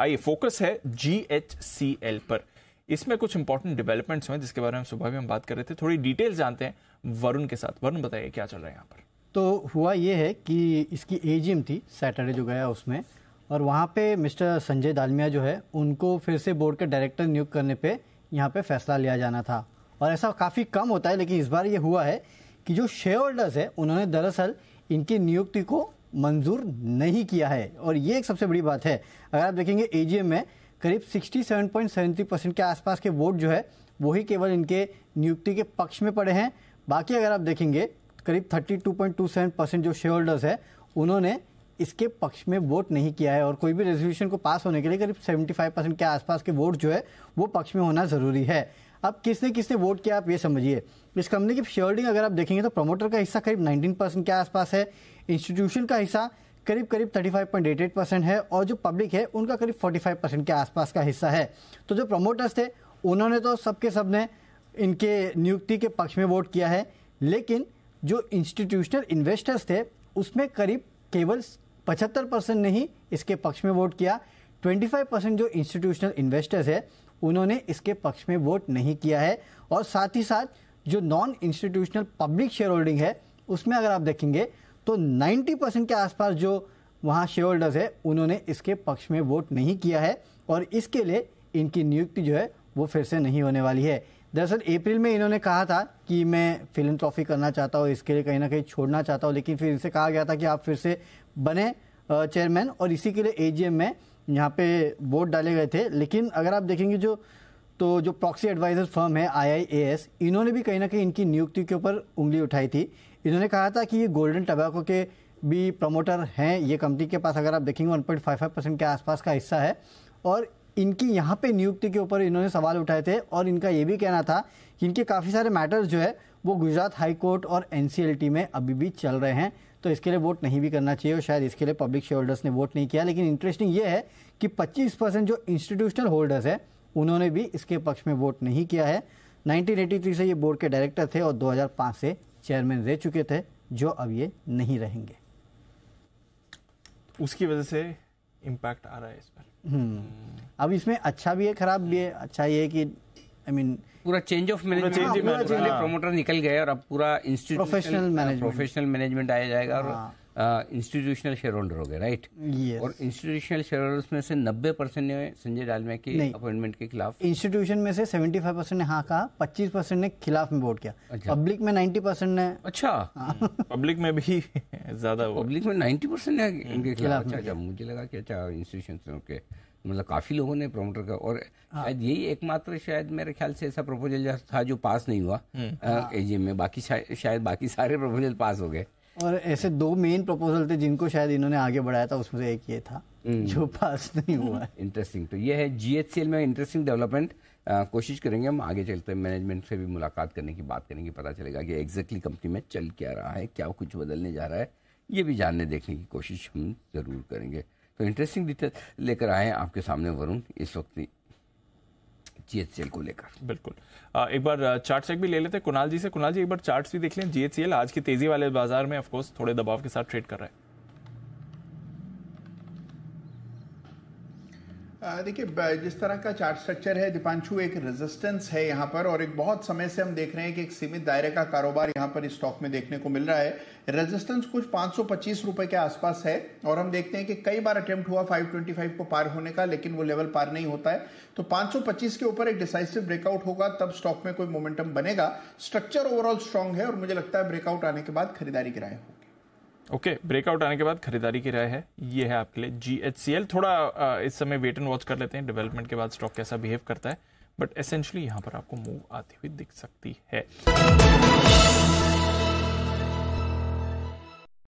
आइए फोकस है जी पर इसमें कुछ इंपॉर्टेंट डेवलपमेंट्स हुए जिसके बारे में सुबह भी हम बात कर रहे थे थोड़ी डिटेल जानते हैं वरुण के साथ वरुण बताइए क्या चल रहा है यहाँ पर तो हुआ ये है कि इसकी ए थी सैटरडे जो गया उसमें और वहाँ पे मिस्टर संजय दालमिया जो है उनको फिर से बोर्ड का डायरेक्टर नियुक्त करने पे यहाँ पे फैसला लिया जाना था और ऐसा काफ़ी कम होता है लेकिन इस बार ये हुआ है कि जो शेयर होल्डर्स है उन्होंने दरअसल इनकी नियुक्ति को मंजूर नहीं किया है और ये एक सबसे बड़ी बात है अगर आप देखेंगे एजीएम में करीब 67.73 परसेंट के आसपास के वोट जो है वही केवल इनके नियुक्ति के पक्ष में पड़े हैं बाकी अगर आप देखेंगे करीब 32.27 परसेंट जो शेयर होल्डर्स है उन्होंने इसके पक्ष में वोट नहीं किया है और कोई भी रेजोल्यूशन को पास होने के लिए करीब 75 परसेंट के आसपास के वोट जो है वो पक्ष में होना ज़रूरी है अब किसने किसने वोट किया आप ये समझिए इस कंपनी की शेयरिंग अगर आप देखेंगे तो प्रमोटर का हिस्सा करीब 19 परसेंट के आसपास है इंस्टीट्यूशन का हिस्सा करीब करीब 35.88 परसेंट है और जो पब्लिक है उनका करीब 45 परसेंट के आसपास का हिस्सा है तो जो प्रमोटर्स थे उन्होंने तो सबके सब ने इनके नियुक्ति के पक्ष में वोट किया है लेकिन जो इंस्टीट्यूशनल इन्वेस्टर्स थे उसमें करीब केवल पचहत्तर परसेंट ने ही इसके पक्ष में वोट किया 25 परसेंट जो इंस्टीट्यूशनल इन्वेस्टर्स है उन्होंने इसके पक्ष में वोट नहीं किया है और साथ ही साथ जो non institutional public share holding है उसमें अगर आप देखेंगे तो 90 परसेंट के आसपास जो वहाँ शेयर होल्डर्स है उन्होंने इसके पक्ष में वोट नहीं किया है और इसके लिए इनकी नियुक्ति जो है वो फिर से नहीं होने वाली है दरअसल अप्रैल में इन्होंने कहा था कि मैं फिल्म ट्रॉफी करना चाहता हूँ इसके लिए कहीं ना कहीं छोड़ना चाहता हूँ लेकिन फिर इनसे कहा गया था कि आप फिर से बने चेयरमैन और इसी के लिए एजीएम में यहाँ पे वोट डाले गए थे लेकिन अगर आप देखेंगे जो तो जो प्रॉक्सी एडवाइजर फर्म है आई इन्होंने भी कहीं ना कहीं इनकी नियुक्ति के ऊपर उंगली उठाई थी इन्होंने कहा था कि ये गोल्डन टबैको के भी प्रमोटर हैं ये कंपनी के पास अगर आप देखेंगे वन परसेंट के आसपास का हिस्सा है और इनकी यहाँ पे नियुक्ति के ऊपर इन्होंने सवाल उठाए थे और इनका ये भी कहना था कि इनके काफ़ी सारे मैटर्स जो है वो गुजरात हाई कोर्ट और एन में अभी भी चल रहे हैं तो इसके लिए वोट नहीं भी करना चाहिए और शायद इसके लिए पब्लिक शेयर होल्डर्स ने वोट नहीं किया लेकिन इंटरेस्टिंग ये है कि 25 परसेंट जो इंस्टीट्यूशनल होल्डर्स है उन्होंने भी इसके पक्ष में वोट नहीं किया है नाइनटीन से ये बोर्ड के डायरेक्टर थे और दो से चेयरमैन रह चुके थे जो अब ये नहीं रहेंगे तो उसकी वजह से इम्पैक्ट आ रहा है इस पर हम्म। अब इसमें अच्छा भी है खराब भी है अच्छा ये है कि आई मीन पूरा चेंज ऑफ मैनेजमेंट प्रमोटर निकल गए और अब पूरा इंस्टीट्यूशनल प्रोफेशनल मैनेजमेंट आया जाएगा और इंस्टीट्यूशनल शेयर होल्डर हो गए राइट और इंस्टीट्यूशनल शेयर होल्डर्स में से नब्बे परसेंट ने संजय डालमिया की अपॉइंटमेंट के खिलाफ इंस्टीट्यूशन में से सेवेंटी फाइव परसेंट ने हाँ कहा पच्चीस परसेंट ने खिलाफ में वोट किया पब्लिक अच्छा। में नाइन्टी परसेंट ने अच्छा पब्लिक हाँ। में भी ज्यादा पब्लिक में नाइन्टी परसेंट ने इनके खिलाफ अच्छा, अच्छा मुझे लगा कि अच्छा इंस्टीट्यूशन ओके मतलब काफ़ी लोगों ने प्रमोटर का और हाँ। शायद यही एकमात्र शायद मेरे ख्याल से ऐसा प्रपोजल था जो पास नहीं हुआ एजीएम हम्म। में बाकी शायद, बाकी सारे प्रपोजल पास हो गए और ऐसे दो मेन प्रपोजल थे जिनको शायद इन्होंने आगे बढ़ाया था उसमें से एक ये था हम्म। जो पास नहीं हुआ इंटरेस्टिंग तो ये है जीएचसीएल में इंटरेस्टिंग डेवलपमेंट कोशिश करेंगे हम आगे चलते मैनेजमेंट से भी मुलाकात करने की बात करेंगे पता चलेगा कि एग्जैक्टली कंपनी में चल क्या रहा है क्या कुछ बदलने जा रहा है ये भी जानने देखने की कोशिश हम ज़रूर करेंगे तो इंटरेस्टिंग डिटेल लेकर आए आपके सामने वरुण इस वक्त जीएचसीएल को लेकर बिल्कुल आ, एक बार चार्ट चेक भी ले लेते हैं कुणाल जी से कुणाल जी एक बार चार्ट भी देख लें जीएचसीएल आज की तेजी वाले बाजार में ऑफकोर्स थोड़े दबाव के साथ ट्रेड कर रहा है देखिए जिस तरह का चार्ट स्ट्रक्चर है दीपांशु एक रेजिस्टेंस है यहाँ पर और एक बहुत समय से हम देख रहे हैं कि एक सीमित दायरे का कारोबार यहाँ पर स्टॉक में देखने को मिल रहा है रेजिस्टेंस कुछ 525 रुपए के आसपास है और हम देखते हैं कि कई बार अटेम्प्ट हुआ 525 को पार होने का लेकिन वो लेवल पार नहीं होता है तो 525 के ऊपर एक डिसाइसिव ब्रेकआउट होगा तब स्टॉक में कोई मोमेंटम बनेगा स्ट्रक्चर ओवरऑल स्ट्रांग है और मुझे लगता है ब्रेकआउट आने के बाद खरीदारी किराए होगी ओके okay, ब्रेकआउट आने के बाद खरीदारी की राय है ये है आपके लिए जी थोड़ा इस समय वेट एंड वॉच कर लेते हैं डेवलपमेंट के बाद स्टॉक कैसा बिहेव करता है बट एसेंशली यहां पर आपको मूव आती हुई दिख सकती है